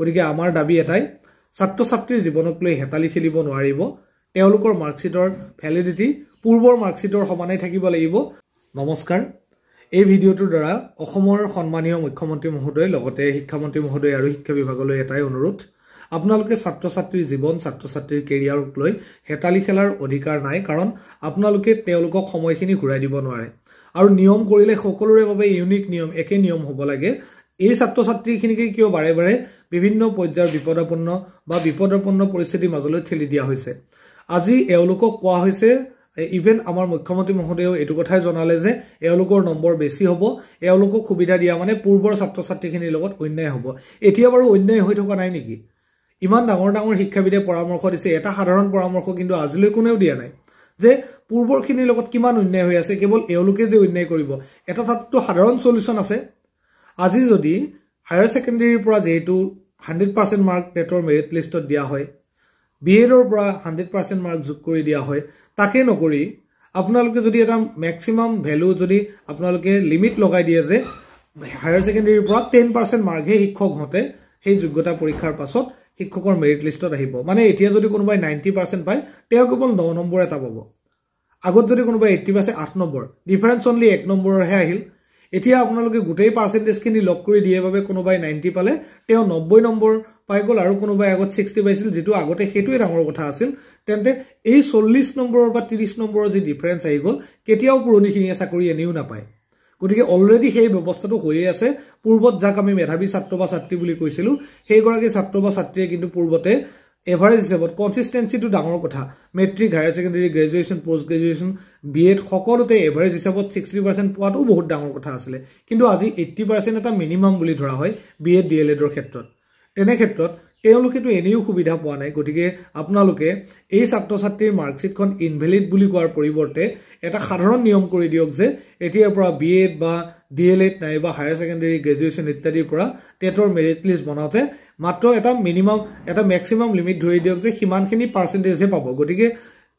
গতিকে আমাৰ দাবী এটাই ছাত্ৰ ছাত্ৰীৰ জীৱনক লৈ হেতালি খেলিব নোৱাৰিব তেওঁলোকৰ মাৰ্কশ্বিটৰ ভেলিডিটি পূৰ্বৰ মাৰ্কশ্বীটৰ সমানেই থাকিব লাগিব নমস্কাৰ এই ভিডিঅ'টোৰ দ্বাৰা অসমৰ সন্মানীয় মুখ্যমন্ত্ৰী মহোদয় লগতে শিক্ষামন্ত্ৰী মহোদয় আৰু শিক্ষা বিভাগলৈ এটাই অনুৰোধ আপোনালোকে ছাত্ৰ ছাত্ৰীৰ জীৱন ছাত্ৰ ছাত্ৰীৰ কেৰিয়াৰক লৈ হেতালি খেলাৰ অধিকাৰ নাই কাৰণ আপোনালোকে তেওঁলোকক সময়খিনি ঘূৰাই দিব নোৱাৰে আৰু নিয়ম কৰিলে সকলোৰে বাবে ইউনিক নিয়ম একে নিয়ম হ'ব লাগে এই ছাত্ৰ ছাত্ৰীখিনিকে কিয় বাৰে বাৰে বিভিন্ন পৰ্যায়ৰ বিপদপূৰ্ণ বা বিপদপূৰ্ণ পৰিস্থিতিৰ মাজলৈ ঠেলি দিয়া হৈছে আজি এওঁলোকক কোৱা হৈছে ইভেন আমাৰ মুখ্যমন্ত্ৰী মহোদয়েও এইটো কথাই জনালে যে এওঁলোকৰ নম্বৰ বেছি হ'ব এওঁলোকক সুবিধা দিয়া মানে পূৰ্বৰ ছাত্ৰ ছাত্ৰীখিনিৰ লগত অন্যায় হ'ব এতিয়া বাৰু অন্যায় হৈ থকা নাই নেকি ইমান ডাঙৰ ডাঙৰ শিক্ষাবিদে পৰামৰ্শ দিছে এটা সাধাৰণ পৰামৰ্শ কিন্তু আজিলৈ কোনেও দিয়া নাই যে পূৰ্বৰখিনিৰ লগত কিমান অন্যায় হৈ আছে কেৱল এওঁলোকে যে অন্যায় কৰিব এটা তাততো সাধাৰণ চলিউশ্যন আছে আজি যদি হায়াৰ ছেকেণ্ডেৰীৰ পৰা যিহেতু হাণ্ড্ৰেড পাৰ্চেণ্ট মাৰ্ক নেটৰ মেৰিট লিষ্টত দিয়া হয় বি এডৰ পৰা হাণ্ড্ৰেড পাৰ্চেণ্ট মাৰ্ক যোগ কৰি দিয়া হয় তাকে নকৰি আপোনালোকে যদি এটা মেক্সিমাম ভেলু যদি আপোনালোকে লিমিট লগাই দিয়ে যে হায়াৰ ছেকেণ্ডেৰীৰ পৰা টেন পাৰ্চেণ্ট মাৰ্কহে শিক্ষক হওঁতে সেই যোগ্যতা পৰীক্ষাৰ পাছত শিক্ষকৰ মেৰিট লিষ্টত আহিব মানে এতিয়া যদি কোনোবাই নাইণ্টি পাৰ্চেণ্ট পায় তেওঁ কেৱল ন নম্বৰ এটা পাব আগত যদি কোনোবাই এইট্টি পাৰ্চেণ্ট আঠ নম্বৰ ডিফাৰেঞ্চ অনলি এক নম্বৰৰহে আহিল এতিয়া আপোনালোকে গোটেই পাৰ্চেণ্টেজখিনি লগ কৰি দিয়ে বাবে কোনোবাই নাইণ্টি পালে তেওঁ নব্বৈ নম্বৰ পাই গ'ল আৰু কোনোবাই আগত ছিক্সটি পাইছিল যিটো আগতে সেইটোৱে ডাঙৰ কথা আছিল তেন্তে এই চল্লিছ নম্বৰৰ বা ত্ৰিছ নম্বৰৰ যি ডিফাৰেঞ্চ আহি গ'ল কেতিয়াও পুৰণিখিনিয়ে চাকৰি এনেও নাপায় গতিকে অলৰেডি সেই ব্যৱস্থাটো হৈয়ে আছে পূৰ্বত যাক আমি মেধাৱী ছাত্ৰ বা ছাত্ৰী বুলি কৈছিলোঁ সেইগৰাকী ছাত্ৰ বা ছাত্ৰীয়ে কিন্তু পূৰ্বতে এভাৰেজ হিচাপত কনচিষ্টেঞ্চিটো ডাঙৰ কথা matric higher secondary graduation post graduation B Ed সকলোতে এভাৰেজ হিচাপত ছিক্সটি পাৰ্চেণ্ট পোৱাটোও বহুত ডাঙৰ কথা আছিলে কিন্তু আজি এইট্টি পাৰ্চেণ্ট এটা মিনিমাম বুলি ধৰা হয় বি এড ডি এল এডৰ ক্ষেত্ৰত তেনেক্ষেত্ৰত তেওঁলোকেতো এনেও সুবিধা পোৱা নাই গতিকে আপোনালোকে এই ছাত্ৰ ছাত্ৰীৰ মাৰ্কশ্বিটখন ইনভেলিড বুলি কোৱাৰ পৰিৱৰ্তে এটা সাধাৰণ নিয়ম কৰি দিয়ক যে এতিয়াৰ পৰা বি এড বা ডি এল এড নাইবা হায়াৰ ছেকেণ্ডেৰী গ্ৰেজুৱেশ্যন ইত্যাদিৰ পৰা টেটৰ মেৰিট লিষ্ট বনাওঁতে মাত্ৰ এটা মিনিমাম এটা মেক্সিমাম লিমিট ধৰি দিয়ক যে সিমানখিনি পাৰ্চেণ্টেজহে পাব গতিকে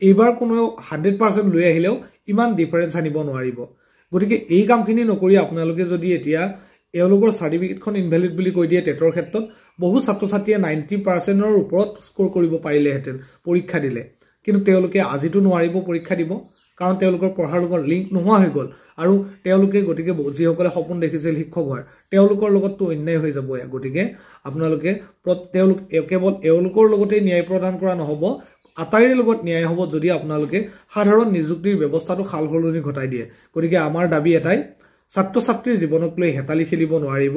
এইবাৰ কোনো হাণ্ড্ৰেড পাৰ্চেণ্ট লৈ আহিলেও ইমান ডিফাৰেঞ্চ আনিব নোৱাৰিব গতিকে এই কামখিনি নকৰি আপোনালোকে যদি এতিয়া এওঁলোকৰ চাৰ্টিফিকেটখন ইনভেলিড বুলি কৈ দিয়ে টেটৰ ক্ষেত্ৰত বহু ছাত্ৰ ছাত্ৰীয়ে নাইণ্টি পাৰ্চেণ্টৰ ওপৰত স্ক'ৰ কৰিব পাৰিলেহেঁতেন পৰীক্ষা দিলে কিন্তু তেওঁলোকে আজিতো নোৱাৰিব পৰীক্ষা দিব কাৰণ তেওঁলোকৰ পঢ়াৰ লগত লিংক নোহোৱা হৈ গ'ল আৰু তেওঁলোকে গতিকে যিসকলে সপোন দেখিছিল শিক্ষক হোৱাৰ তেওঁলোকৰ লগততো অন্যায় হৈ যাব গতিকে আপোনালোকে তেওঁলোক কেৱল এওঁলোকৰ লগতেই ন্যায় প্ৰদান কৰা নহ'ব আটাইৰে লগত ন্যায় হ'ব যদি আপোনালোকে সাধাৰণ নিযুক্তিৰ ব্যৱস্থাটো সাল সলনি ঘটাই দিয়ে গতিকে আমাৰ দাবী এটাই ছাত্ৰ ছাত্ৰীৰ জীৱনক লৈ হেতালি খেলিব নোৱাৰিব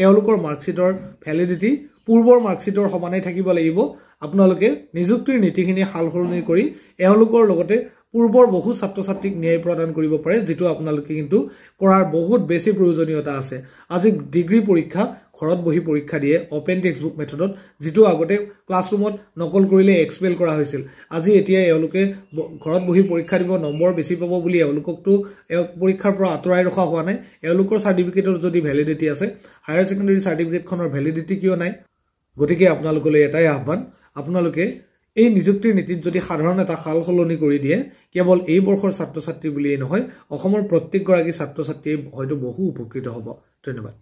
তেওঁলোকৰ মাৰ্কশ্বিটৰ ভেলিডিটি পূৰ্বৰ মাৰ্কশ্বিটৰ সমানেই থাকিব লাগিব আপোনালোকে নিযুক্তিৰ নীতিখিনি সাল সলনি কৰি এওঁলোকৰ লগতে পূৰ্বৰ বহু ছাত্ৰ ছাত্ৰীক ন্যায় প্ৰদান কৰিব পাৰে যিটো আপোনালোকে কিন্তু কৰাৰ বহুত বেছি প্ৰয়োজনীয়তা আছে আজি ডিগ্ৰী পৰীক্ষা ঘৰত বহি পৰীক্ষা দিয়ে অপেন টেক্স বুক মেথডত যিটো আগতে ক্লাছৰুমত নকল কৰিলে এক্সপেল কৰা হৈছিল আজি এতিয়া এওঁলোকে ঘৰত বহি পৰীক্ষা দিব নম্বৰ বেছি পাব বুলি এওঁলোককতো পৰীক্ষাৰ পৰা আঁতৰাই ৰখা হোৱা নাই এওঁলোকৰ চাৰ্টিফিকেটৰ যদি ভেলিডিটি আছে হায়াৰ ছেকেণ্ডেৰী চাৰ্টিফিকেটখনৰ ভেলিডিটি কিয় নাই গতিকে আপোনালোকলৈ এটাই আহ্বান আপোনালোকে এই নিযুক্তিৰ নীতিত যদি সাধাৰণ এটা সাল সলনি কৰি দিয়ে কেৱল এই বৰ্ষৰ ছাত্ৰ ছাত্ৰী বুলিয়েই নহয় অসমৰ প্ৰত্যেকগৰাকী ছাত্ৰ ছাত্ৰীয়ে হয়তো বহু উপকৃত হ'ব ধন্যবাদ